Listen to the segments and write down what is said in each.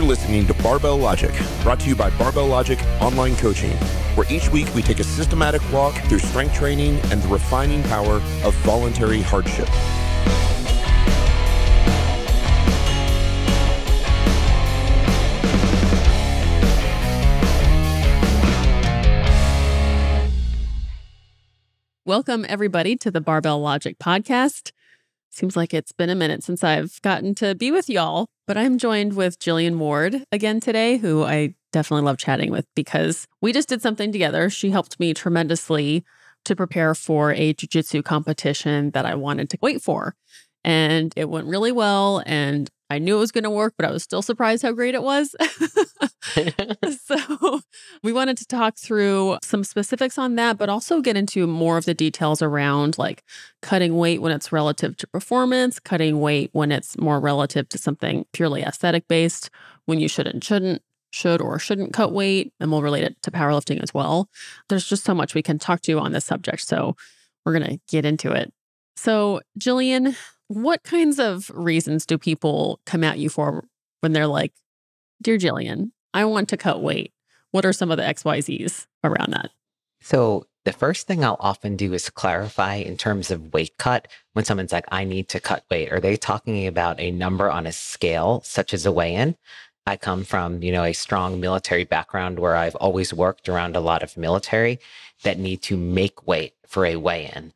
You're listening to Barbell Logic, brought to you by Barbell Logic Online Coaching, where each week we take a systematic walk through strength training and the refining power of voluntary hardship. Welcome, everybody, to the Barbell Logic Podcast. Seems like it's been a minute since I've gotten to be with y'all, but I'm joined with Jillian Ward again today, who I definitely love chatting with because we just did something together. She helped me tremendously to prepare for a jiu-jitsu competition that I wanted to wait for. And it went really well and I knew it was going to work, but I was still surprised how great it was. so, we wanted to talk through some specifics on that, but also get into more of the details around like cutting weight when it's relative to performance, cutting weight when it's more relative to something purely aesthetic based, when you should and shouldn't, should or shouldn't cut weight, and we'll relate it to powerlifting as well. There's just so much we can talk to on this subject. So, we're going to get into it. So, Jillian, what kinds of reasons do people come at you for when they're like, Dear Jillian, I want to cut weight? What are some of the XYZs around that? So, the first thing I'll often do is clarify in terms of weight cut when someone's like, I need to cut weight. Are they talking about a number on a scale, such as a weigh in? I come from, you know, a strong military background where I've always worked around a lot of military that need to make weight for a weigh in.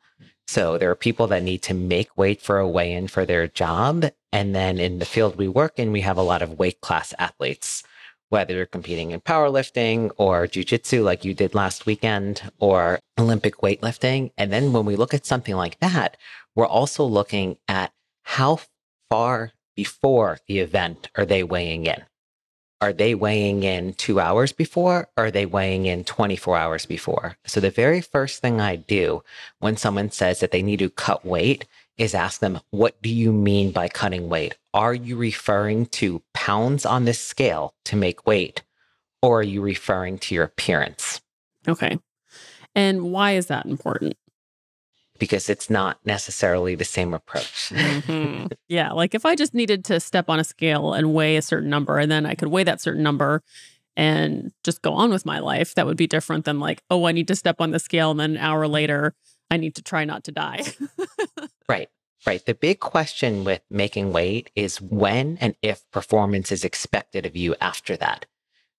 So there are people that need to make weight for a weigh in for their job. And then in the field we work in, we have a lot of weight class athletes, whether you're competing in powerlifting or jujitsu, like you did last weekend, or Olympic weightlifting. And then when we look at something like that, we're also looking at how far before the event are they weighing in? are they weighing in two hours before? Or are they weighing in 24 hours before? So, the very first thing I do when someone says that they need to cut weight is ask them, What do you mean by cutting weight? Are you referring to pounds on this scale to make weight? Or are you referring to your appearance? Okay. And why is that important? because it's not necessarily the same approach. mm-hmm. Yeah. Like if I just needed to step on a scale and weigh a certain number, and then I could weigh that certain number and just go on with my life, that would be different than like, oh, I need to step on the scale. And then an hour later, I need to try not to die. right. Right. The big question with making weight is when and if performance is expected of you after that.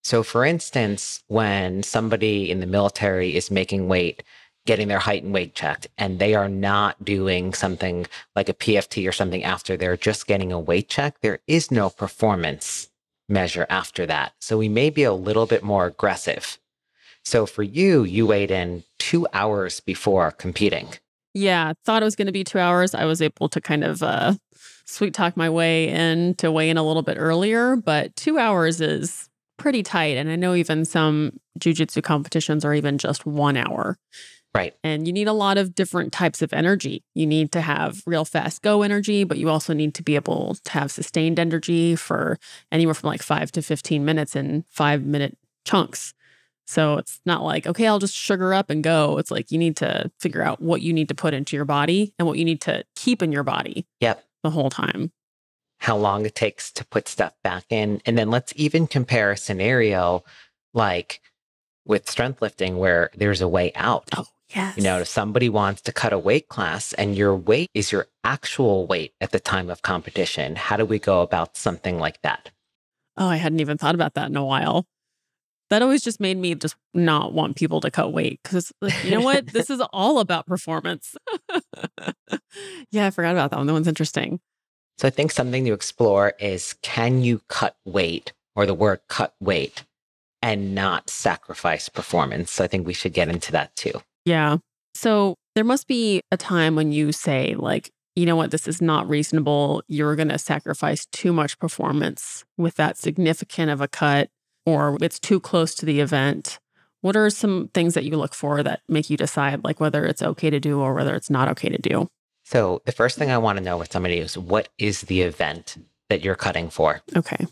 So, for instance, when somebody in the military is making weight, getting their height and weight checked and they are not doing something like a PFT or something after they're just getting a weight check, there is no performance measure after that. So we may be a little bit more aggressive. So for you, you weighed in two hours before competing. Yeah, thought it was going to be two hours. I was able to kind of uh, sweet talk my way in to weigh in a little bit earlier, but two hours is pretty tight. And I know even some jujitsu competitions are even just one hour. Right. And you need a lot of different types of energy. You need to have real fast go energy, but you also need to be able to have sustained energy for anywhere from like five to 15 minutes in five minute chunks. So it's not like, okay, I'll just sugar up and go. It's like you need to figure out what you need to put into your body and what you need to keep in your body. Yep. The whole time. How long it takes to put stuff back in. And then let's even compare a scenario like with strength lifting where there's a way out. Oh Yes. You know, if somebody wants to cut a weight class and your weight is your actual weight at the time of competition, how do we go about something like that? Oh, I hadn't even thought about that in a while. That always just made me just not want people to cut weight because, like, you know what? this is all about performance. yeah, I forgot about that one. That one's interesting. So I think something to explore is can you cut weight or the word cut weight and not sacrifice performance? So I think we should get into that too. Yeah. So there must be a time when you say, like, you know what, this is not reasonable. You're going to sacrifice too much performance with that significant of a cut, or it's too close to the event. What are some things that you look for that make you decide, like, whether it's okay to do or whether it's not okay to do? So, the first thing I want to know with somebody is what is the event that you're cutting for? Okay.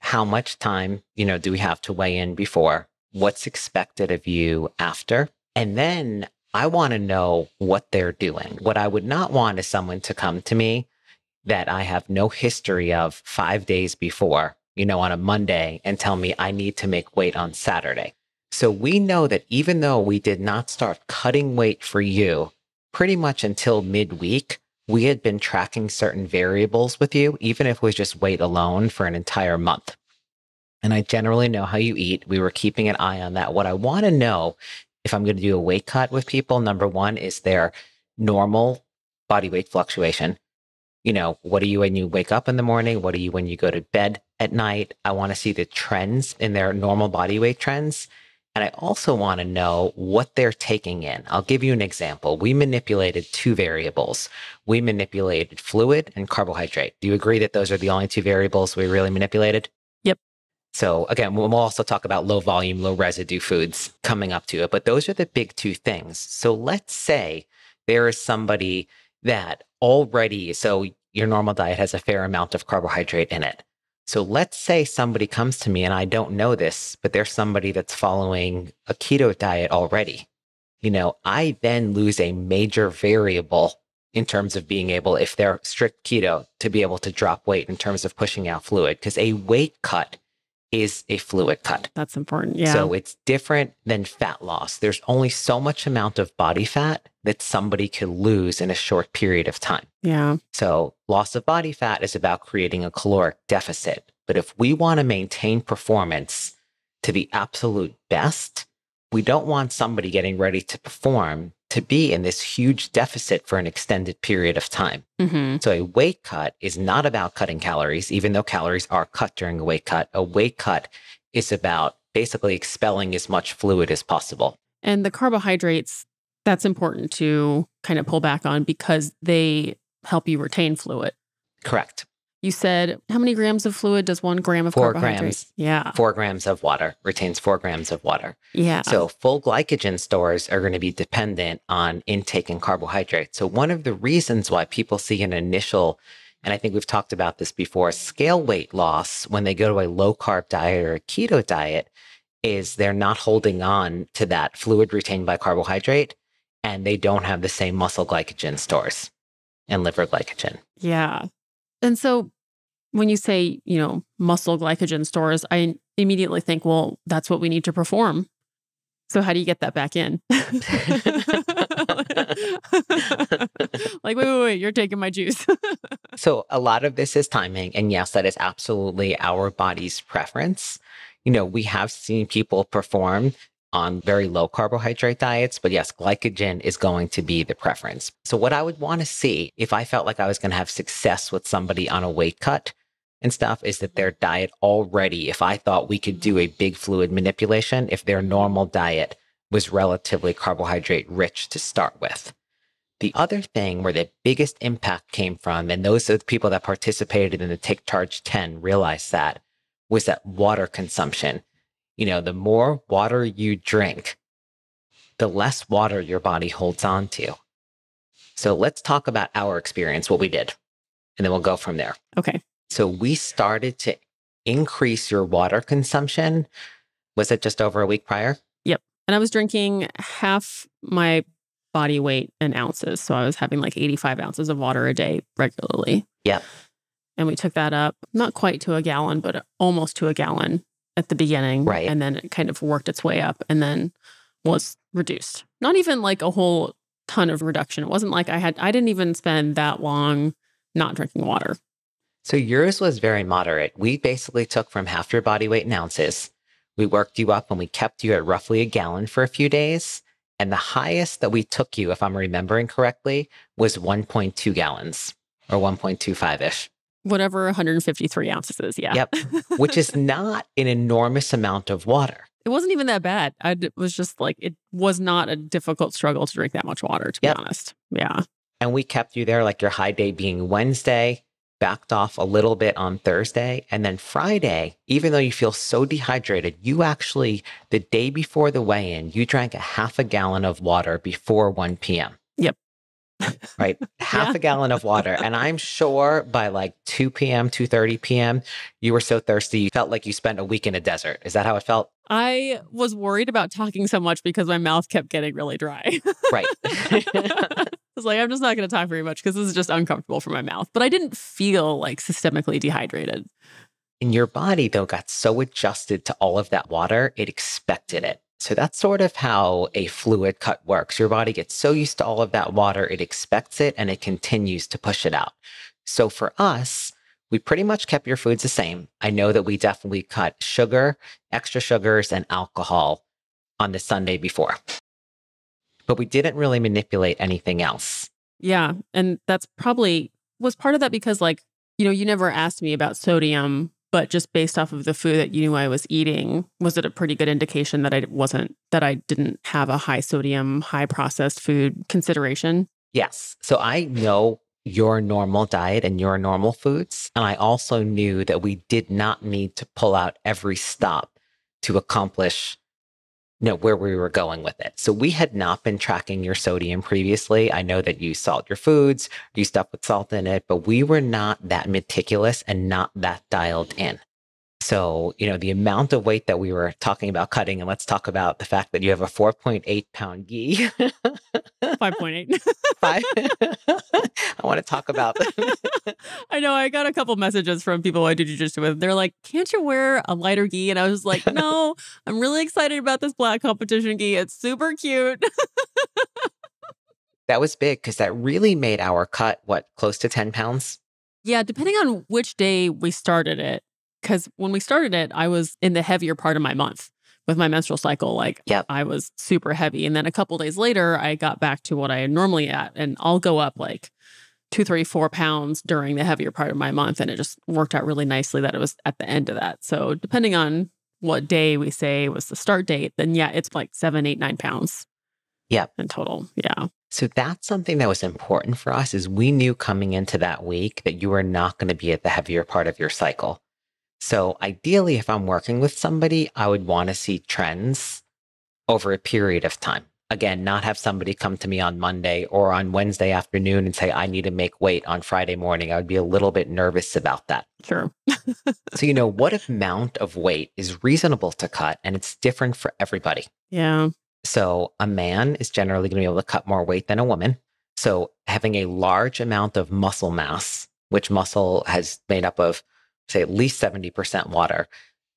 How much time, you know, do we have to weigh in before? What's expected of you after? And then I want to know what they're doing. What I would not want is someone to come to me that I have no history of five days before, you know, on a Monday and tell me I need to make weight on Saturday. So we know that even though we did not start cutting weight for you pretty much until midweek, we had been tracking certain variables with you, even if it was just weight alone for an entire month. And I generally know how you eat. We were keeping an eye on that. What I want to know if I'm going to do a weight cut with people, number one is their normal body weight fluctuation. You know, what are you when you wake up in the morning? What are you when you go to bed at night? I want to see the trends in their normal body weight trends. And I also want to know what they're taking in. I'll give you an example. We manipulated two variables. We manipulated fluid and carbohydrate. Do you agree that those are the only two variables we really manipulated? So again, we'll also talk about low volume, low residue foods coming up to it, but those are the big two things. So let's say there is somebody that already, so your normal diet has a fair amount of carbohydrate in it. So let's say somebody comes to me and I don't know this, but there's somebody that's following a keto diet already. You know, I then lose a major variable in terms of being able, if they're strict keto, to be able to drop weight in terms of pushing out fluid, because a weight cut is a fluid cut. That's important. Yeah. So it's different than fat loss. There's only so much amount of body fat that somebody could lose in a short period of time. Yeah. So loss of body fat is about creating a caloric deficit. But if we want to maintain performance to the absolute best, we don't want somebody getting ready to perform to be in this huge deficit for an extended period of time. Mm-hmm. So, a weight cut is not about cutting calories, even though calories are cut during a weight cut. A weight cut is about basically expelling as much fluid as possible. And the carbohydrates, that's important to kind of pull back on because they help you retain fluid. Correct. You said, how many grams of fluid does one gram of four carbohydrates? Grams, yeah. Four grams of water retains four grams of water. Yeah. So full glycogen stores are going to be dependent on intake and carbohydrates. So one of the reasons why people see an initial, and I think we've talked about this before, scale weight loss when they go to a low carb diet or a keto diet is they're not holding on to that fluid retained by carbohydrate and they don't have the same muscle glycogen stores and liver glycogen. Yeah. And so when you say, you know, muscle glycogen stores, I immediately think, well, that's what we need to perform. So how do you get that back in? like, wait, wait, wait, you're taking my juice. so a lot of this is timing. And yes, that is absolutely our body's preference. You know, we have seen people perform on very low carbohydrate diets. But yes, glycogen is going to be the preference. So, what I would want to see if I felt like I was going to have success with somebody on a weight cut and stuff is that their diet already, if I thought we could do a big fluid manipulation, if their normal diet was relatively carbohydrate rich to start with. The other thing where the biggest impact came from, and those are the people that participated in the Take Charge 10 realized that, was that water consumption you know, the more water you drink, the less water your body holds on to. So let's talk about our experience, what we did, and then we'll go from there. Okay. So we started to increase your water consumption. Was it just over a week prior? Yep. And I was drinking half my body weight in ounces. So I was having like 85 ounces of water a day regularly. Yep. And we took that up, not quite to a gallon, but almost to a gallon at the beginning. Right. And then it kind of worked its way up and then was reduced. Not even like a whole ton of reduction. It wasn't like I had, I didn't even spend that long not drinking water. So yours was very moderate. We basically took from half your body weight in ounces. We worked you up and we kept you at roughly a gallon for a few days. And the highest that we took you, if I'm remembering correctly, was 1.2 gallons or 1.25 ish whatever 153 ounces is. Yeah. Yep. Which is not an enormous amount of water. It wasn't even that bad. I was just like, it was not a difficult struggle to drink that much water, to yep. be honest. Yeah. And we kept you there, like your high day being Wednesday, backed off a little bit on Thursday. And then Friday, even though you feel so dehydrated, you actually, the day before the weigh in, you drank a half a gallon of water before 1 p.m. Yep. right? Half yeah. a gallon of water. And I'm sure by like 2 p.m., 2.30 p.m., you were so thirsty, you felt like you spent a week in a desert. Is that how it felt? I was worried about talking so much because my mouth kept getting really dry. right. I was like, I'm just not going to talk very much because this is just uncomfortable for my mouth. But I didn't feel like systemically dehydrated. And your body, though, got so adjusted to all of that water, it expected it. So that's sort of how a fluid cut works. Your body gets so used to all of that water, it expects it and it continues to push it out. So for us, we pretty much kept your foods the same. I know that we definitely cut sugar, extra sugars, and alcohol on the Sunday before, but we didn't really manipulate anything else. Yeah. And that's probably was part of that because, like, you know, you never asked me about sodium but just based off of the food that you knew I was eating, was it a pretty good indication that I wasn't, that I didn't have a high sodium, high processed food consideration? Yes. So I know your normal diet and your normal foods. And I also knew that we did not need to pull out every stop to accomplish know where we were going with it. So we had not been tracking your sodium previously. I know that you salt your foods, you stuff with salt in it, but we were not that meticulous and not that dialed in. So, you know, the amount of weight that we were talking about cutting, and let's talk about the fact that you have a 4.8 pound gi. 5.8. Five. I want to talk about. I know. I got a couple messages from people I do jujitsu with. They're like, can't you wear a lighter gi? And I was like, no, I'm really excited about this black competition gi. It's super cute. that was big because that really made our cut, what, close to 10 pounds? Yeah, depending on which day we started it, because when we started it, I was in the heavier part of my month with my menstrual cycle. Like, yep. I was super heavy. And then a couple days later, I got back to what I normally at. And I'll go up like two, three, four pounds during the heavier part of my month. And it just worked out really nicely that it was at the end of that. So, depending on what day we say was the start date, then yeah, it's like seven, eight, nine pounds. Yep. In total. Yeah. So that's something that was important for us is we knew coming into that week that you were not going to be at the heavier part of your cycle. So ideally, if I'm working with somebody, I would want to see trends over a period of time. Again, not have somebody come to me on Monday or on Wednesday afternoon and say, I need to make weight on Friday morning. I would be a little bit nervous about that. Sure. so, you know, what amount of weight is reasonable to cut and it's different for everybody? Yeah. So, a man is generally going to be able to cut more weight than a woman. So, having a large amount of muscle mass, which muscle has made up of Say at least 70% water.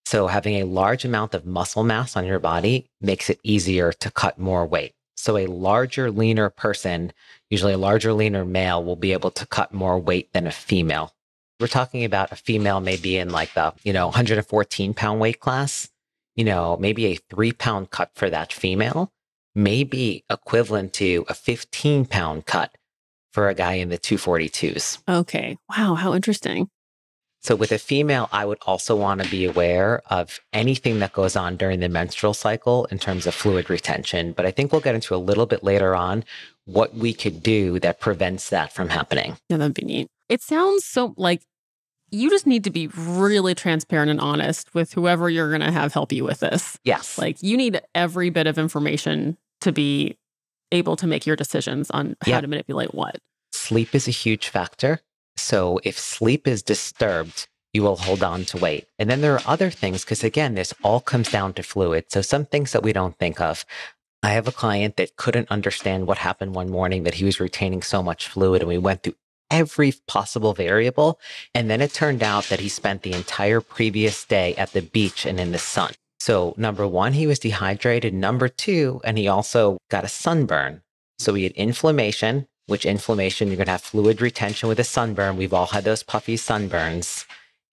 So having a large amount of muscle mass on your body makes it easier to cut more weight. So a larger, leaner person, usually a larger, leaner male, will be able to cut more weight than a female. We're talking about a female maybe in like the, you know, 114 pound weight class, you know, maybe a three pound cut for that female may be equivalent to a 15 pound cut for a guy in the 242s. Okay. Wow. How interesting. So with a female, I would also want to be aware of anything that goes on during the menstrual cycle in terms of fluid retention. But I think we'll get into a little bit later on what we could do that prevents that from happening. Yeah, that'd be neat. It sounds so like you just need to be really transparent and honest with whoever you're going to have help you with this. Yes. Like you need every bit of information to be able to make your decisions on how yep. to manipulate what. Sleep is a huge factor. So if sleep is disturbed, you will hold on to weight. And then there are other things, because again, this all comes down to fluid. So some things that we don't think of. I have a client that couldn't understand what happened one morning that he was retaining so much fluid, and we went through every possible variable. And then it turned out that he spent the entire previous day at the beach and in the sun. So, number one, he was dehydrated. Number two, and he also got a sunburn. So, he had inflammation which inflammation, you're going to have fluid retention with a sunburn. We've all had those puffy sunburns.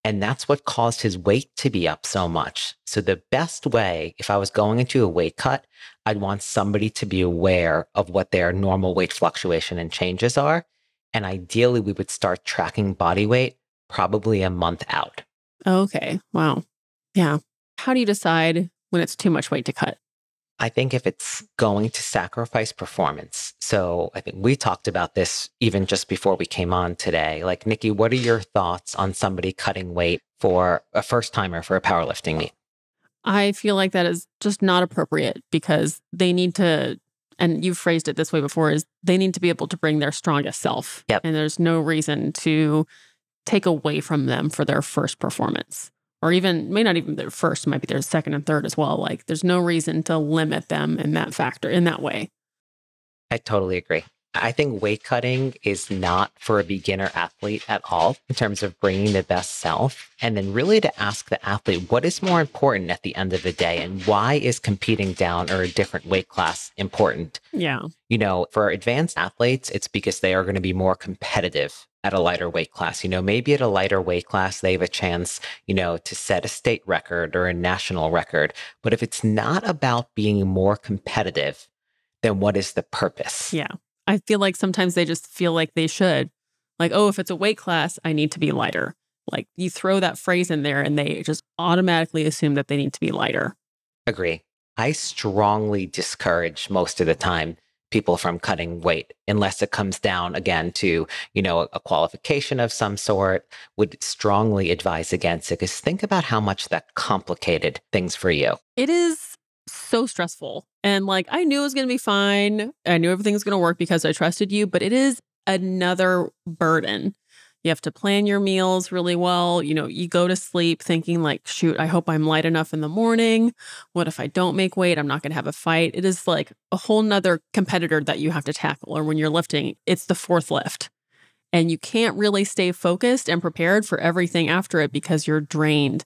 And that's what caused his weight to be up so much. So, the best way, if I was going into a weight cut, I'd want somebody to be aware of what their normal weight fluctuation and changes are. And ideally, we would start tracking body weight probably a month out. Okay. Wow. Yeah. How do you decide when it's too much weight to cut? I think if it's going to sacrifice performance. So I think we talked about this even just before we came on today. Like, Nikki, what are your thoughts on somebody cutting weight for a first timer for a powerlifting meet? I feel like that is just not appropriate because they need to, and you've phrased it this way before, is they need to be able to bring their strongest self. Yep. And there's no reason to take away from them for their first performance or even may not even their first, might be their second and third as well. Like there's no reason to limit them in that factor in that way. I totally agree. I think weight cutting is not for a beginner athlete at all in terms of bringing the best self. And then really to ask the athlete, what is more important at the end of the day? And why is competing down or a different weight class important? Yeah. You know, for advanced athletes, it's because they are going to be more competitive at a lighter weight class. You know, maybe at a lighter weight class, they have a chance, you know, to set a state record or a national record. But if it's not about being more competitive, then what is the purpose? Yeah. I feel like sometimes they just feel like they should. Like, oh, if it's a weight class, I need to be lighter. Like you throw that phrase in there and they just automatically assume that they need to be lighter. Agree. I strongly discourage most of the time people from cutting weight unless it comes down again to you know a qualification of some sort would strongly advise against it because think about how much that complicated things for you it is so stressful. And like, I knew it was going to be fine. I knew everything was going to work because I trusted you, but it is another burden. You have to plan your meals really well. You know, you go to sleep thinking, like, shoot, I hope I'm light enough in the morning. What if I don't make weight? I'm not going to have a fight. It is like a whole nother competitor that you have to tackle. Or when you're lifting, it's the fourth lift. And you can't really stay focused and prepared for everything after it because you're drained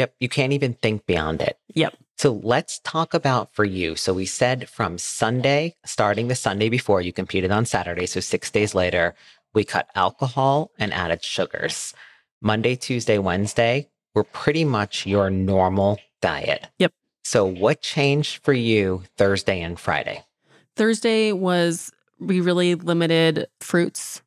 Yep. You can't even think beyond it. Yep. So let's talk about for you. So we said from Sunday, starting the Sunday before you competed on Saturday, so six days later, we cut alcohol and added sugars. Monday, Tuesday, Wednesday were pretty much your normal diet. Yep. So what changed for you Thursday and Friday? Thursday was we really limited fruits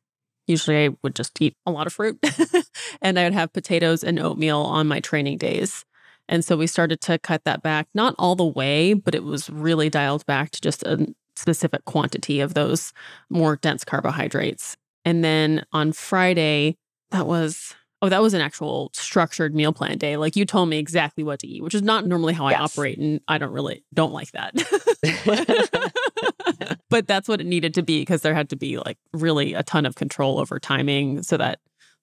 usually I would just eat a lot of fruit and I would have potatoes and oatmeal on my training days. And so we started to cut that back, not all the way, but it was really dialed back to just a specific quantity of those more dense carbohydrates. And then on Friday, that was oh, that was an actual structured meal plan day. Like you told me exactly what to eat, which is not normally how yes. I operate. And I don't really don't like that. but that's what it needed to be because there had to be like really a ton of control over timing so that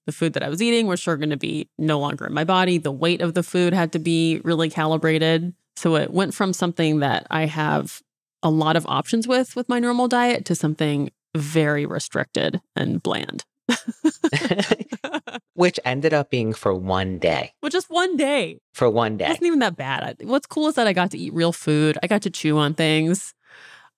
the food that I was eating was sure going to be no longer in my body. The weight of the food had to be really calibrated. So it went from something that I have a lot of options with with my normal diet to something very restricted and bland. Which ended up being for one day. Well, just one day. For one day. It wasn't even that bad. What's cool is that I got to eat real food. I got to chew on things.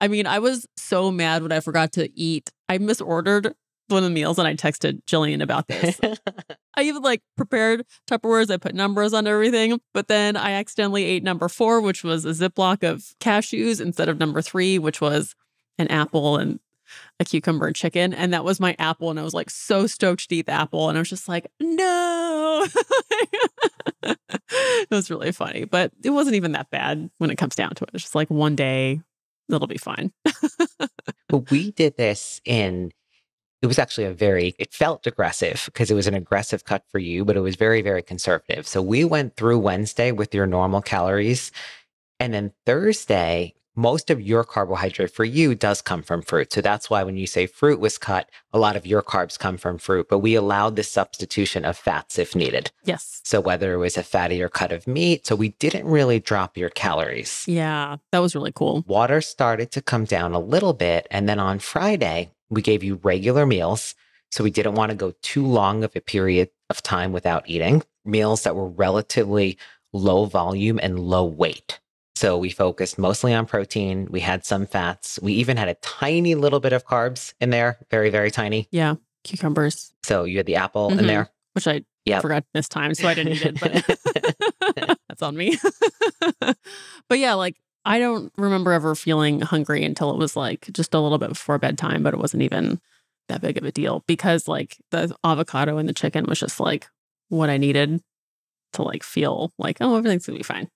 I mean, I was so mad when I forgot to eat. I misordered one of the meals and I texted Jillian about this. I even like prepared Tupperwares. I put numbers on everything, but then I accidentally ate number four, which was a Ziploc of cashews instead of number three, which was an apple and a cucumber and chicken. And that was my apple. And I was like so stoked to eat the apple. And I was just like, no. it was really funny, but it wasn't even that bad when it comes down to it. It's just like one day it'll be fine. we did this in it was actually a very it felt aggressive because it was an aggressive cut for you but it was very very conservative so we went through wednesday with your normal calories and then thursday most of your carbohydrate for you does come from fruit. So that's why when you say fruit was cut, a lot of your carbs come from fruit, but we allowed the substitution of fats if needed. Yes. So whether it was a fattier cut of meat, so we didn't really drop your calories. Yeah, that was really cool. Water started to come down a little bit. And then on Friday, we gave you regular meals. So we didn't want to go too long of a period of time without eating, meals that were relatively low volume and low weight. So we focused mostly on protein. We had some fats. We even had a tiny little bit of carbs in there, very, very tiny. Yeah. Cucumbers. So you had the apple mm-hmm. in there, which I yep. forgot this time. So I didn't eat it, but that's on me. but yeah, like I don't remember ever feeling hungry until it was like just a little bit before bedtime, but it wasn't even that big of a deal because like the avocado and the chicken was just like what I needed to like feel like, oh, everything's gonna be fine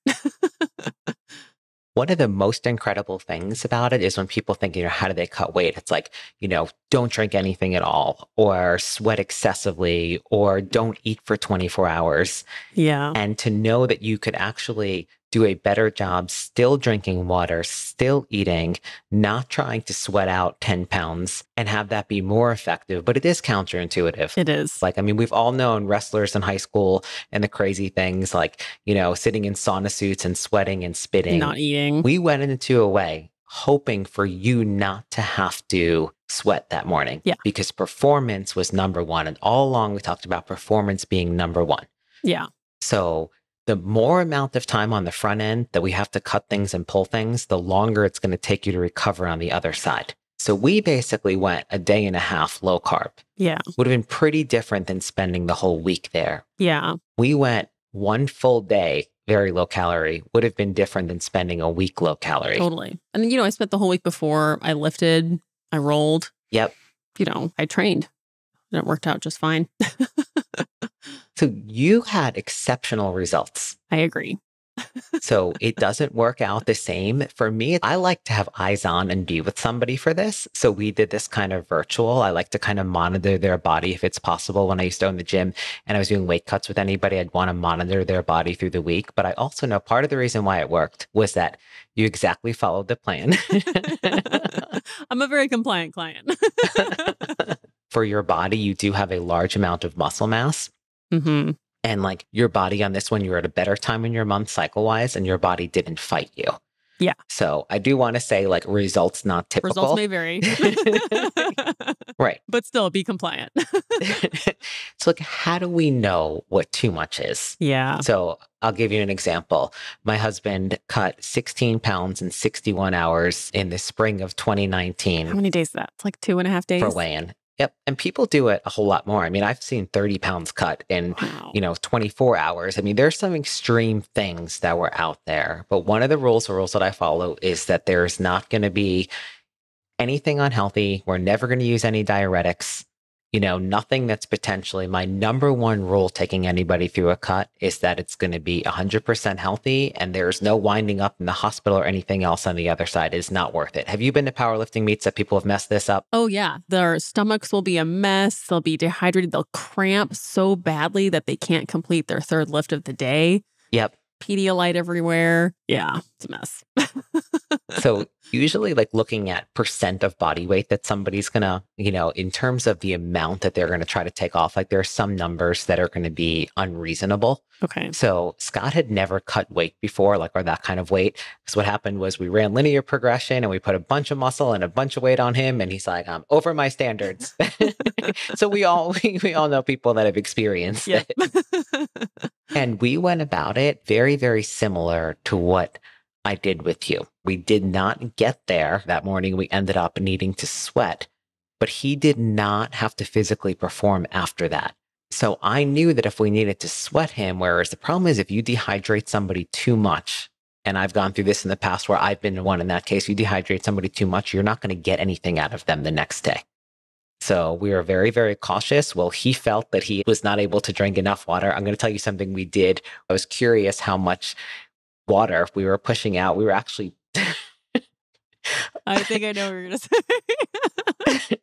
one of the most incredible things about it is when people think, you know, how do they cut weight? It's like, you know, don't drink anything at all or sweat excessively or don't eat for 24 hours. Yeah. And to know that you could actually do a better job still drinking water, still eating, not trying to sweat out 10 pounds and have that be more effective. But it is counterintuitive. It is. Like, I mean, we've all known wrestlers in high school and the crazy things like, you know, sitting in sauna suits and sweating and spitting, not eating. We went into a way hoping for you not to have to sweat that morning. Yeah. Because performance was number one. And all along, we talked about performance being number one. Yeah. So the more amount of time on the front end that we have to cut things and pull things, the longer it's going to take you to recover on the other side. So we basically went a day and a half low carb. Yeah. Would have been pretty different than spending the whole week there. Yeah. We went one full day very low calorie would have been different than spending a week low calorie. Totally. And you know, I spent the whole week before I lifted, I rolled. Yep. You know, I trained. And it worked out just fine. So you had exceptional results. I agree. so it doesn't work out the same. For me, I like to have eyes on and be with somebody for this. So we did this kind of virtual. I like to kind of monitor their body if it's possible. When I used to own the gym and I was doing weight cuts with anybody, I'd want to monitor their body through the week. But I also know part of the reason why it worked was that you exactly followed the plan. I'm a very compliant client. for your body, you do have a large amount of muscle mass. Mm-hmm. And like your body on this one, you were at a better time in your month cycle wise, and your body didn't fight you. Yeah. So I do want to say like results not typical. Results may vary. right. But still be compliant. so like how do we know what too much is? Yeah. So I'll give you an example. My husband cut 16 pounds in 61 hours in the spring of 2019. How many days is that? It's like two and a half days. For weighing. Yep. And people do it a whole lot more. I mean, I've seen 30 pounds cut in, wow. you know, 24 hours. I mean, there's some extreme things that were out there. But one of the rules or rules that I follow is that there's not going to be anything unhealthy. We're never going to use any diuretics you know, nothing that's potentially my number one rule taking anybody through a cut is that it's going to be 100% healthy and there's no winding up in the hospital or anything else on the other side. It's not worth it. Have you been to powerlifting meets that people have messed this up? Oh, yeah. Their stomachs will be a mess. They'll be dehydrated. They'll cramp so badly that they can't complete their third lift of the day. Yep. Pedialyte everywhere. Yeah, it's a mess. so usually like looking at percent of body weight that somebody's gonna you know in terms of the amount that they're gonna try to take off like there are some numbers that are gonna be unreasonable okay so scott had never cut weight before like or that kind of weight because so what happened was we ran linear progression and we put a bunch of muscle and a bunch of weight on him and he's like i'm over my standards so we all we, we all know people that have experienced it and we went about it very very similar to what I did with you. We did not get there that morning. We ended up needing to sweat, but he did not have to physically perform after that. So I knew that if we needed to sweat him, whereas the problem is if you dehydrate somebody too much, and I've gone through this in the past where I've been the one in that case, you dehydrate somebody too much, you're not going to get anything out of them the next day. So we were very, very cautious. Well, he felt that he was not able to drink enough water. I'm going to tell you something we did. I was curious how much water we were pushing out. We were actually. I think I know what you're going to say.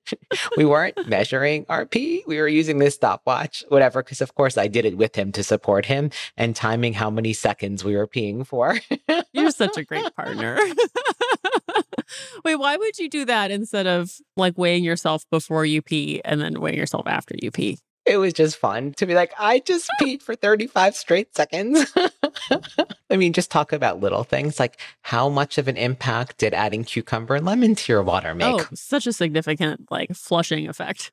we weren't measuring RP. We were using this stopwatch, whatever, because of course I did it with him to support him and timing how many seconds we were peeing for. You're such a great partner. Wait, why would you do that instead of like weighing yourself before you pee and then weighing yourself after you pee? it was just fun to be like, I just peed for 35 straight seconds. I mean, just talk about little things like how much of an impact did adding cucumber and lemon to your water make? Oh, such a significant like flushing effect.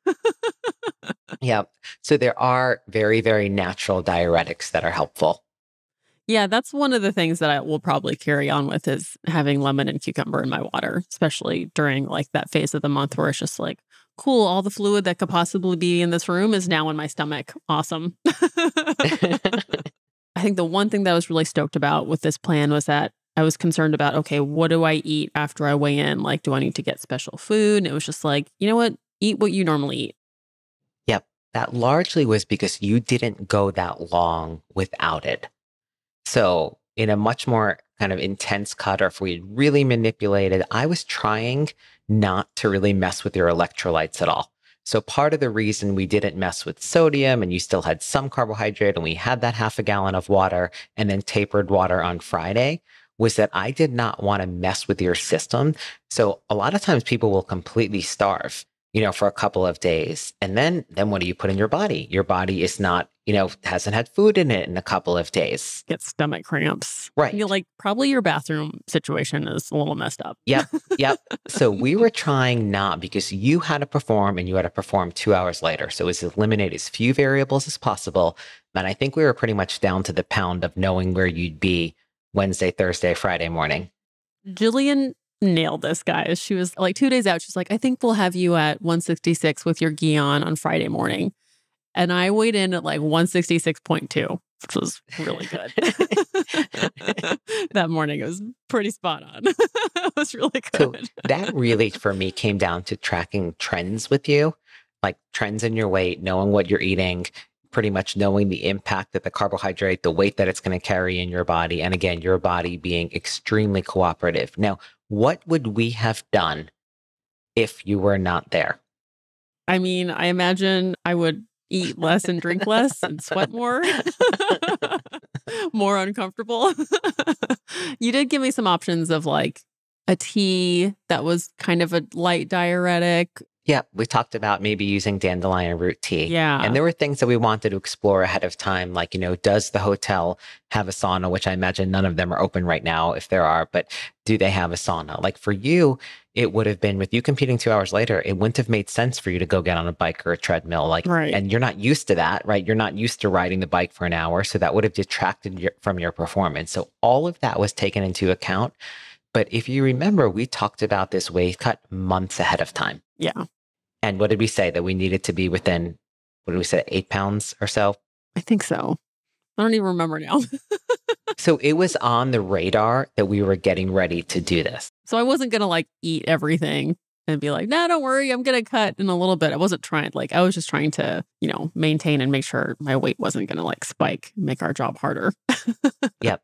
yeah. So there are very, very natural diuretics that are helpful. Yeah, that's one of the things that I will probably carry on with is having lemon and cucumber in my water, especially during like that phase of the month where it's just like cool, all the fluid that could possibly be in this room is now in my stomach. Awesome. I think the one thing that I was really stoked about with this plan was that I was concerned about, okay, what do I eat after I weigh in? Like, do I need to get special food? And it was just like, you know what? Eat what you normally eat. Yep. That largely was because you didn't go that long without it. So, in a much more kind of intense cut or if we had really manipulated, I was trying not to really mess with your electrolytes at all. So part of the reason we didn't mess with sodium and you still had some carbohydrate and we had that half a gallon of water and then tapered water on Friday was that I did not want to mess with your system. So a lot of times people will completely starve you know, for a couple of days. And then, then what do you put in your body? Your body is not, you know, hasn't had food in it in a couple of days. Get stomach cramps. Right. You're like, probably your bathroom situation is a little messed up. Yep. Yep. so we were trying not because you had to perform and you had to perform two hours later. So was eliminate as few variables as possible. And I think we were pretty much down to the pound of knowing where you'd be Wednesday, Thursday, Friday morning. Jillian nailed this, guys. She was like two days out. She's like, I think we'll have you at 166 with your Gion on Friday morning. And I weighed in at like 166.2, which was really good. that morning, it was pretty spot on. it was really good. So that really, for me, came down to tracking trends with you, like trends in your weight, knowing what you're eating, pretty much knowing the impact that the carbohydrate, the weight that it's going to carry in your body, and again, your body being extremely cooperative. Now, what would we have done if you were not there? I mean, I imagine I would eat less and drink less and sweat more, more uncomfortable. you did give me some options of like a tea that was kind of a light diuretic, yeah, we talked about maybe using dandelion root tea. Yeah. And there were things that we wanted to explore ahead of time, like, you know, does the hotel have a sauna, which I imagine none of them are open right now if there are, but do they have a sauna? Like for you, it would have been with you competing two hours later, it wouldn't have made sense for you to go get on a bike or a treadmill. Like, right. and you're not used to that, right? You're not used to riding the bike for an hour. So that would have detracted your, from your performance. So all of that was taken into account. But if you remember, we talked about this wave cut months ahead of time. Yeah. And what did we say that we needed to be within, what did we say, eight pounds or so? I think so. I don't even remember now. so it was on the radar that we were getting ready to do this. So I wasn't going to like eat everything and be like, no, don't worry, I'm going to cut in a little bit. I wasn't trying, like, I was just trying to, you know, maintain and make sure my weight wasn't going to like spike, make our job harder. yep.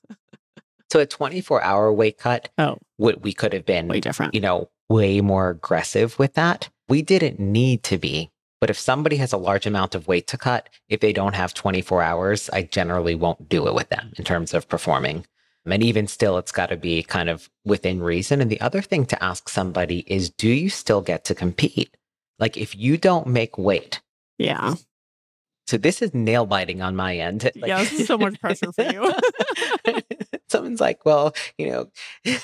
so a 24 hour weight cut, oh, would, we could have been way different. You know, way more aggressive with that. We didn't need to be. But if somebody has a large amount of weight to cut, if they don't have 24 hours, I generally won't do it with them in terms of performing. And even still, it's got to be kind of within reason. And the other thing to ask somebody is do you still get to compete? Like if you don't make weight. Yeah. So this is nail biting on my end. Like, yeah, so much pressure for you. someone's like, well, you know,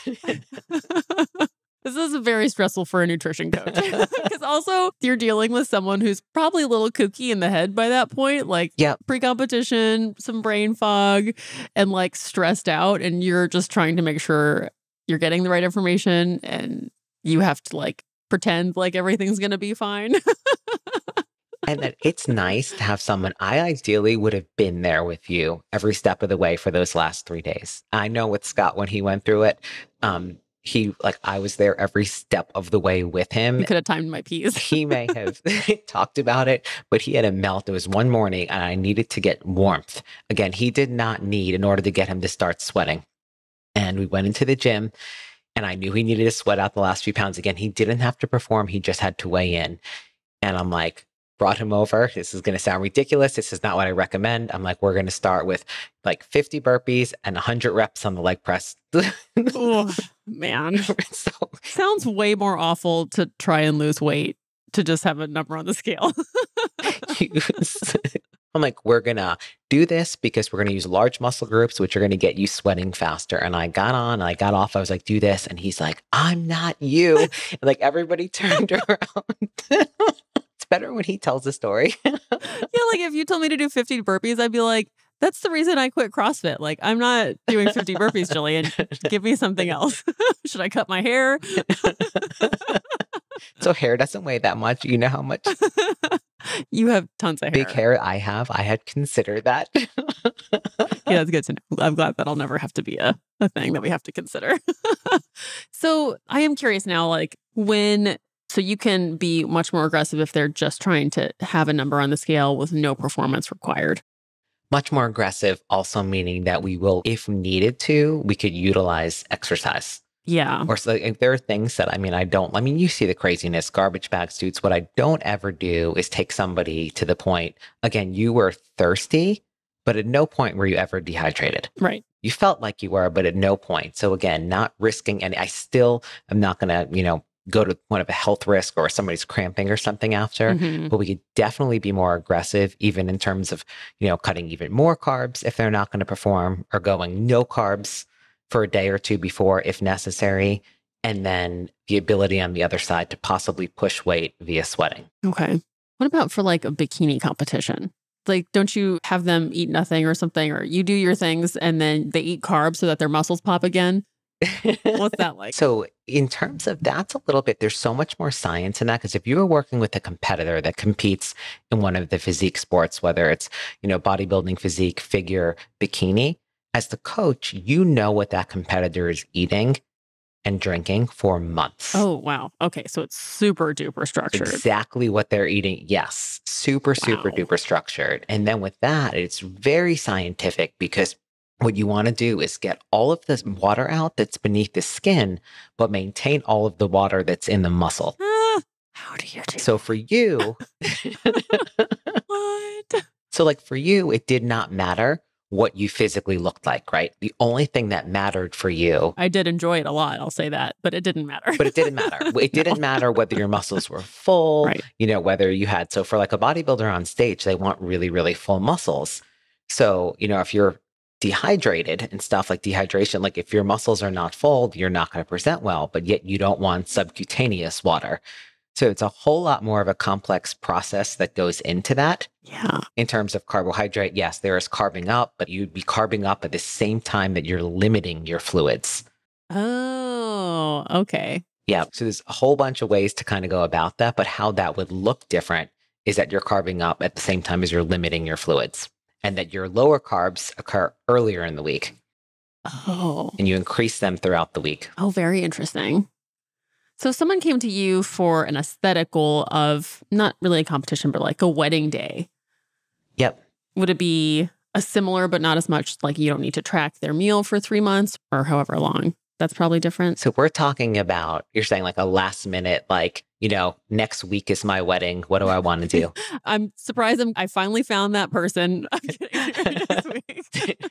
this is very stressful for a nutrition coach. Because also, you're dealing with someone who's probably a little kooky in the head by that point, like yep. pre competition, some brain fog, and like stressed out. And you're just trying to make sure you're getting the right information and you have to like pretend like everything's going to be fine. and that it's nice to have someone I ideally would have been there with you every step of the way for those last three days. I know with Scott when he went through it, um, he like I was there every step of the way with him. You could have timed my piece. he may have talked about it, but he had a melt. It was one morning and I needed to get warmth. Again, he did not need in order to get him to start sweating. And we went into the gym and I knew he needed to sweat out the last few pounds. Again, he didn't have to perform, he just had to weigh in. And I'm like, brought him over. This is going to sound ridiculous. This is not what I recommend. I'm like, we're going to start with like 50 burpees and 100 reps on the leg press. man. so, Sounds way more awful to try and lose weight to just have a number on the scale. I'm like, we're going to do this because we're going to use large muscle groups, which are going to get you sweating faster. And I got on, I got off. I was like, do this. And he's like, I'm not you. And like everybody turned around. it's better when he tells the story. yeah. Like if you told me to do 50 burpees, I'd be like, that's the reason I quit CrossFit. Like, I'm not doing 50 burpees, Jillian. Give me something else. Should I cut my hair? so, hair doesn't weigh that much. You know how much? you have tons of hair. Big hair I have. I had considered that. yeah, that's good to know. I'm glad that'll never have to be a, a thing that we have to consider. so, I am curious now, like, when so you can be much more aggressive if they're just trying to have a number on the scale with no performance required much more aggressive, also meaning that we will, if needed to, we could utilize exercise. Yeah. Or so there are things that I mean, I don't, I mean, you see the craziness, garbage bag suits. What I don't ever do is take somebody to the point, again, you were thirsty, but at no point were you ever dehydrated. Right. You felt like you were, but at no point. So again, not risking any, I still am not going to, you know, go to one of a health risk or somebody's cramping or something after mm-hmm. but we could definitely be more aggressive even in terms of you know cutting even more carbs if they're not going to perform or going no carbs for a day or two before if necessary and then the ability on the other side to possibly push weight via sweating okay what about for like a bikini competition like don't you have them eat nothing or something or you do your things and then they eat carbs so that their muscles pop again What's that like? So, in terms of that's a little bit, there's so much more science in that because if you are working with a competitor that competes in one of the physique sports, whether it's, you know, bodybuilding, physique, figure, bikini, as the coach, you know what that competitor is eating and drinking for months. Oh, wow. Okay. So it's super duper structured. Exactly what they're eating. Yes. Super, wow. super duper structured. And then with that, it's very scientific because what you want to do is get all of the water out that's beneath the skin, but maintain all of the water that's in the muscle. Uh, how do you do So for you, what? So, like for you, it did not matter what you physically looked like, right? The only thing that mattered for you. I did enjoy it a lot, I'll say that, but it didn't matter. but it didn't matter. It didn't matter whether your muscles were full, right. you know, whether you had. So for like a bodybuilder on stage, they want really, really full muscles. So, you know, if you're dehydrated and stuff like dehydration. Like if your muscles are not full, you're not going to present well, but yet you don't want subcutaneous water. So it's a whole lot more of a complex process that goes into that. Yeah. In terms of carbohydrate, yes, there is carving up, but you'd be carving up at the same time that you're limiting your fluids. Oh, okay. Yeah. So there's a whole bunch of ways to kind of go about that, but how that would look different is that you're carving up at the same time as you're limiting your fluids and that your lower carbs occur earlier in the week. Oh. And you increase them throughout the week. Oh, very interesting. So, if someone came to you for an aesthetic goal of not really a competition, but like a wedding day. Yep. Would it be a similar, but not as much like you don't need to track their meal for three months or however long? that's probably different. So we're talking about, you're saying like a last minute, like, you know, next week is my wedding. What do I want to do? I'm surprised I'm, i finally found that person.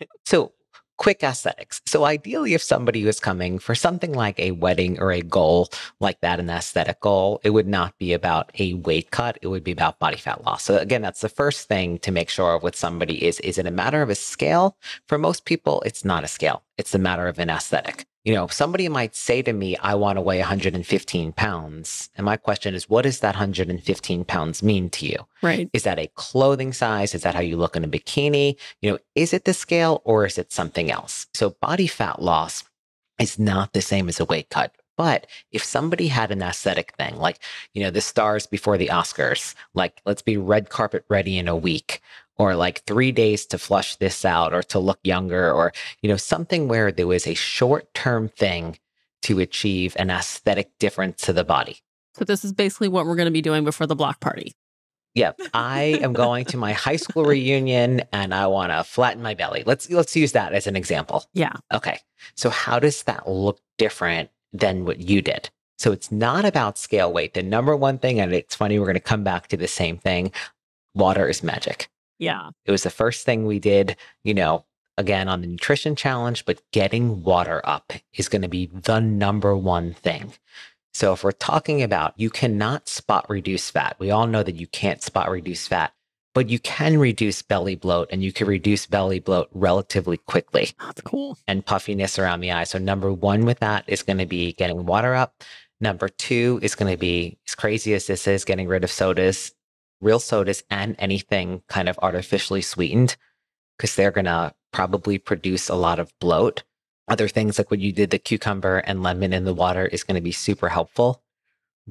so, quick aesthetics. So, ideally, if somebody was coming for something like a wedding or a goal like that, an aesthetic goal, it would not be about a weight cut. It would be about body fat loss. So, again, that's the first thing to make sure with somebody is is it a matter of a scale? For most people, it's not a scale, it's a matter of an aesthetic. You know, somebody might say to me, I want to weigh 115 pounds. And my question is, what does that 115 pounds mean to you? Right. Is that a clothing size? Is that how you look in a bikini? You know, is it the scale or is it something else? So body fat loss is not the same as a weight cut. But if somebody had an aesthetic thing, like, you know, the stars before the Oscars, like, let's be red carpet ready in a week, or like three days to flush this out or to look younger or, you know, something where there was a short term thing to achieve an aesthetic difference to the body. So this is basically what we're going to be doing before the block party. Yep, I am going to my high school reunion and I want to flatten my belly. Let's let's use that as an example. Yeah. Okay. So how does that look different than what you did? So it's not about scale weight. The number one thing and it's funny we're going to come back to the same thing. Water is magic. Yeah. It was the first thing we did, you know, again on the nutrition challenge, but getting water up is going to be the number one thing. So if we're talking about you cannot spot reduce fat, we all know that you can't spot reduce fat, but you can reduce belly bloat and you can reduce belly bloat relatively quickly. That's cool. And puffiness around the eye. So number one with that is going to be getting water up. Number two is going to be as crazy as this is getting rid of sodas real sodas and anything kind of artificially sweetened because they're going to probably produce a lot of bloat. Other things like what you did, the cucumber and lemon in the water is going to be super helpful.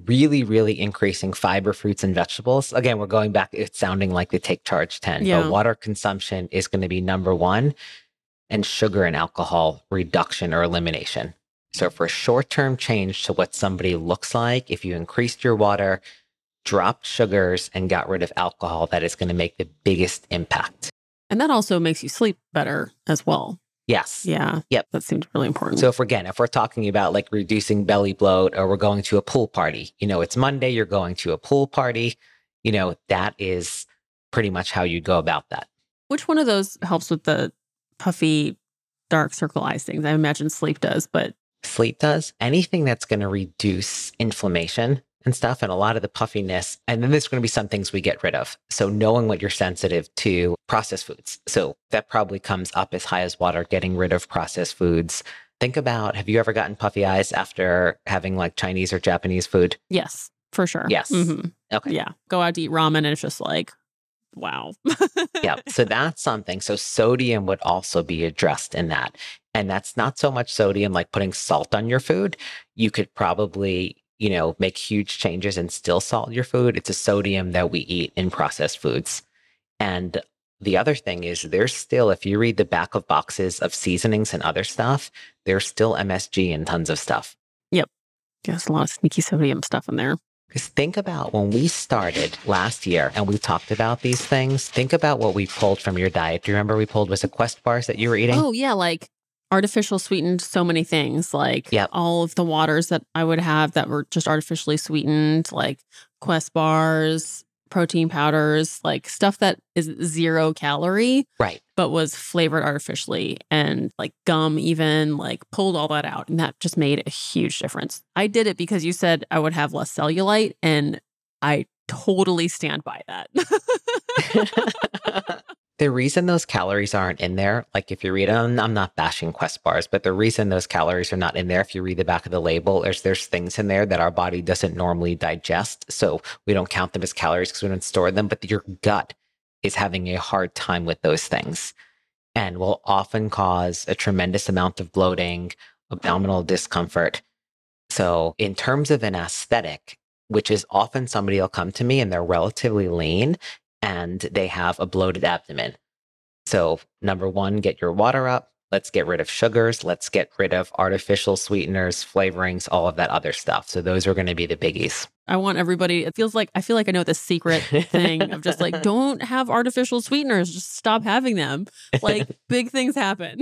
Really, really increasing fiber, fruits, and vegetables. Again, we're going back, it's sounding like the Take Charge 10, yeah. but water consumption is going to be number one and sugar and alcohol reduction or elimination. So, for short term change to what somebody looks like, if you increased your water, dropped sugars and got rid of alcohol that is going to make the biggest impact. And that also makes you sleep better as well. Yes. Yeah. Yep. That seems really important. So if we're, again, if we're talking about like reducing belly bloat or we're going to a pool party, you know, it's Monday, you're going to a pool party, you know, that is pretty much how you go about that. Which one of those helps with the puffy dark circle eyes things? I imagine sleep does, but sleep does. Anything that's going to reduce inflammation and stuff and a lot of the puffiness. And then there's going to be some things we get rid of. So knowing what you're sensitive to, processed foods. So that probably comes up as high as water, getting rid of processed foods. Think about have you ever gotten puffy eyes after having like Chinese or Japanese food? Yes, for sure. Yes. Mm-hmm. Okay. Yeah. Go out to eat ramen and it's just like, wow. yeah. So that's something. So sodium would also be addressed in that. And that's not so much sodium like putting salt on your food. You could probably you know, make huge changes and still salt your food. It's a sodium that we eat in processed foods. And the other thing is, there's still, if you read the back of boxes of seasonings and other stuff, there's still MSG and tons of stuff. Yep. There's a lot of sneaky sodium stuff in there. Because think about when we started last year and we talked about these things, think about what we pulled from your diet. Do you remember we pulled was a quest bars that you were eating? Oh, yeah, like artificial sweetened so many things like yep. all of the waters that I would have that were just artificially sweetened, like Quest bars, protein powders, like stuff that is zero calorie. Right. But was flavored artificially and like gum, even like pulled all that out. And that just made a huge difference. I did it because you said I would have less cellulite. And I totally stand by that. the reason those calories aren't in there, like if you read them, um, I'm not bashing Quest bars, but the reason those calories are not in there, if you read the back of the label, is there's things in there that our body doesn't normally digest. So we don't count them as calories because we don't store them, but your gut is having a hard time with those things and will often cause a tremendous amount of bloating, abdominal discomfort. So, in terms of an aesthetic, which is often somebody will come to me and they're relatively lean and they have a bloated abdomen. So, number one, get your water up. Let's get rid of sugars. Let's get rid of artificial sweeteners, flavorings, all of that other stuff. So, those are going to be the biggies. I want everybody, it feels like, I feel like I know the secret thing of just like, don't have artificial sweeteners, just stop having them. Like, big things happen.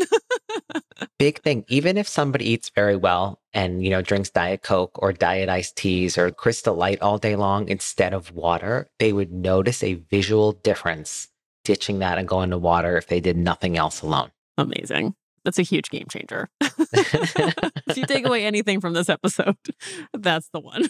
big thing. Even if somebody eats very well, and you know drinks diet coke or diet iced teas or crystal light all day long instead of water they would notice a visual difference ditching that and going to water if they did nothing else alone amazing that's a huge game changer if you take away anything from this episode that's the one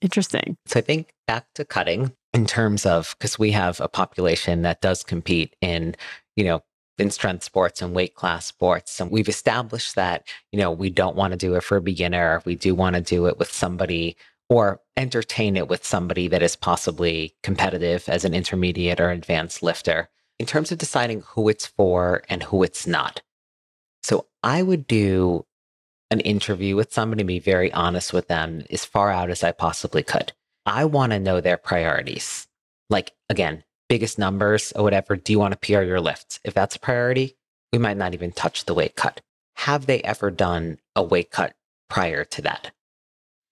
interesting so i think back to cutting in terms of because we have a population that does compete in you know in strength sports and weight class sports. And we've established that, you know, we don't want to do it for a beginner. We do want to do it with somebody or entertain it with somebody that is possibly competitive as an intermediate or advanced lifter in terms of deciding who it's for and who it's not. So I would do an interview with somebody be very honest with them as far out as I possibly could. I want to know their priorities. Like, again, biggest numbers or whatever, do you want to PR your lifts? If that's a priority, we might not even touch the weight cut. Have they ever done a weight cut prior to that?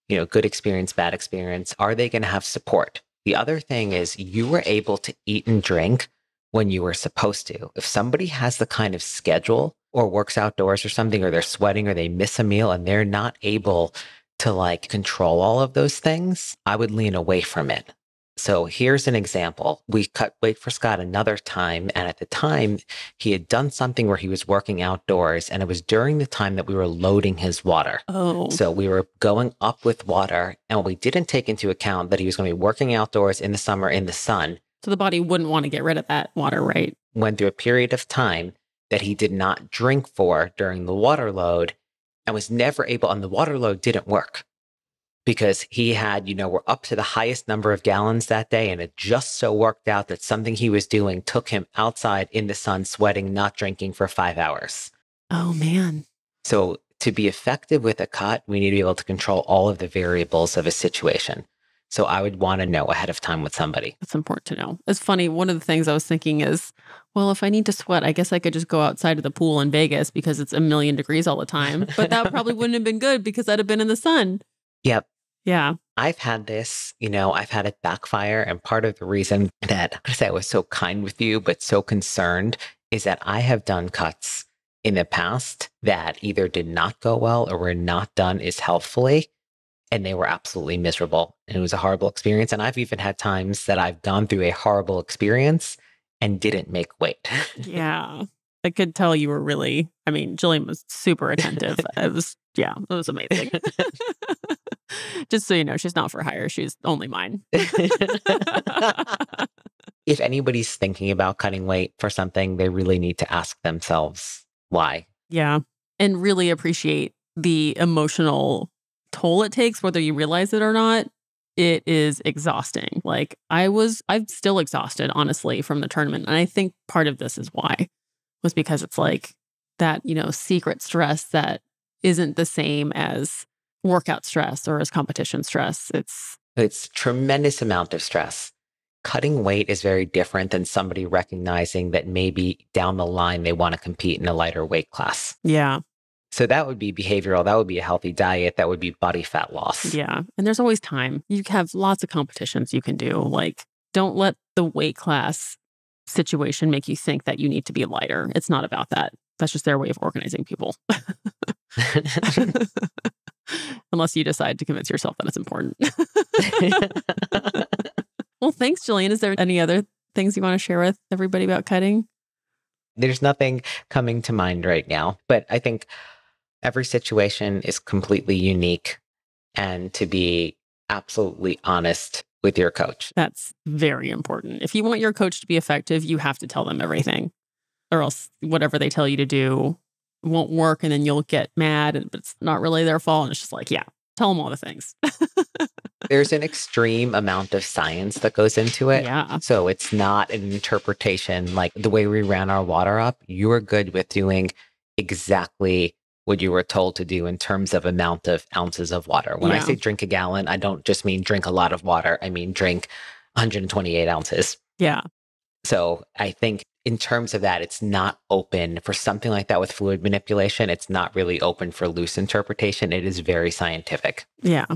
You know, good experience, bad experience. Are they going to have support? The other thing is you were able to eat and drink when you were supposed to. If somebody has the kind of schedule or works outdoors or something, or they're sweating or they miss a meal and they're not able to like control all of those things, I would lean away from it. So here's an example. We cut Wait for Scott another time. And at the time, he had done something where he was working outdoors. And it was during the time that we were loading his water. Oh. So we were going up with water. And we didn't take into account that he was going to be working outdoors in the summer in the sun. So the body wouldn't want to get rid of that water, right? Went through a period of time that he did not drink for during the water load and was never able, and the water load didn't work because he had, you know, we're up to the highest number of gallons that day. And it just so worked out that something he was doing took him outside in the sun, sweating, not drinking for five hours. Oh, man. So, to be effective with a cut, we need to be able to control all of the variables of a situation. So, I would want to know ahead of time with somebody. That's important to know. It's funny. One of the things I was thinking is, well, if I need to sweat, I guess I could just go outside of the pool in Vegas because it's a million degrees all the time. But that probably wouldn't have been good because I'd have been in the sun. Yep. Yeah. I've had this, you know, I've had it backfire. And part of the reason that i say I was so kind with you, but so concerned is that I have done cuts in the past that either did not go well or were not done as healthfully. And they were absolutely miserable. And it was a horrible experience. And I've even had times that I've gone through a horrible experience and didn't make weight. yeah. I could tell you were really, I mean, Jillian was super attentive. I was yeah, it was amazing. Just so you know, she's not for hire. She's only mine. if anybody's thinking about cutting weight for something, they really need to ask themselves why. Yeah. And really appreciate the emotional toll it takes, whether you realize it or not. It is exhausting. Like I was, I'm still exhausted, honestly, from the tournament. And I think part of this is why was because it's like that, you know, secret stress that isn't the same as workout stress or as competition stress. It's it's tremendous amount of stress. Cutting weight is very different than somebody recognizing that maybe down the line they want to compete in a lighter weight class. Yeah. So that would be behavioral. That would be a healthy diet. That would be body fat loss. Yeah. And there's always time. You have lots of competitions you can do. Like, don't let the weight class situation make you think that you need to be lighter. It's not about that that's just their way of organizing people. Unless you decide to convince yourself that it's important. well, thanks, Jillian. Is there any other things you want to share with everybody about cutting? There's nothing coming to mind right now, but I think every situation is completely unique and to be absolutely honest with your coach. That's very important. If you want your coach to be effective, you have to tell them everything or else whatever they tell you to do won't work and then you'll get mad and it's not really their fault and it's just like yeah tell them all the things there's an extreme amount of science that goes into it yeah so it's not an interpretation like the way we ran our water up you were good with doing exactly what you were told to do in terms of amount of ounces of water when yeah. i say drink a gallon i don't just mean drink a lot of water i mean drink 128 ounces yeah so i think in terms of that, it's not open for something like that with fluid manipulation. It's not really open for loose interpretation. It is very scientific. Yeah.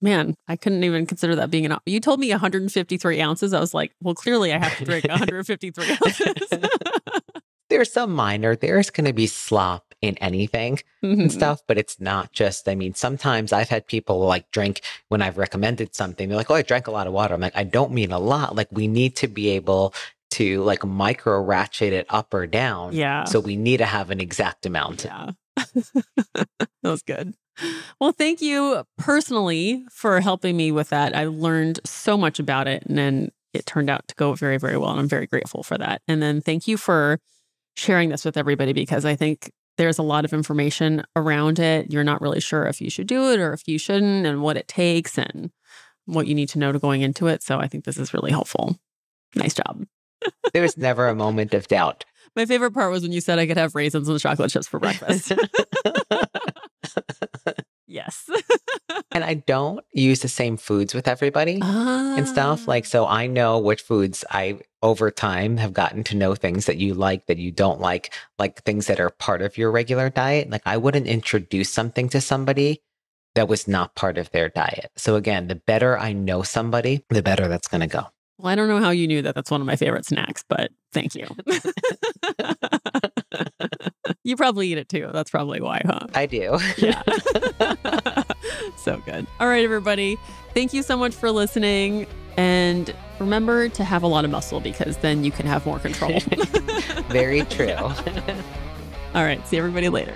Man, I couldn't even consider that being an op- You told me 153 ounces. I was like, well, clearly I have to drink 153 ounces. there's some minor, there's going to be slop in anything mm-hmm. and stuff, but it's not just, I mean, sometimes I've had people like drink when I've recommended something. They're like, oh, I drank a lot of water. I'm like, I don't mean a lot. Like, we need to be able to like micro ratchet it up or down. Yeah. So we need to have an exact amount. Yeah. that was good. Well, thank you personally for helping me with that. I learned so much about it and then it turned out to go very, very well. And I'm very grateful for that. And then thank you for sharing this with everybody because I think there's a lot of information around it. You're not really sure if you should do it or if you shouldn't and what it takes and what you need to know to going into it. So I think this is really helpful. Nice job there was never a moment of doubt. My favorite part was when you said I could have raisins and chocolate chips for breakfast. yes. and I don't use the same foods with everybody and stuff. Ah. Like, so I know which foods I over time have gotten to know things that you like, that you don't like, like things that are part of your regular diet. Like, I wouldn't introduce something to somebody that was not part of their diet. So, again, the better I know somebody, the better that's going to go. Well, I don't know how you knew that that's one of my favorite snacks, but thank you. you probably eat it too. That's probably why, huh? I do. yeah. so good. All right, everybody. Thank you so much for listening. And remember to have a lot of muscle because then you can have more control. Very true. All right. See everybody later.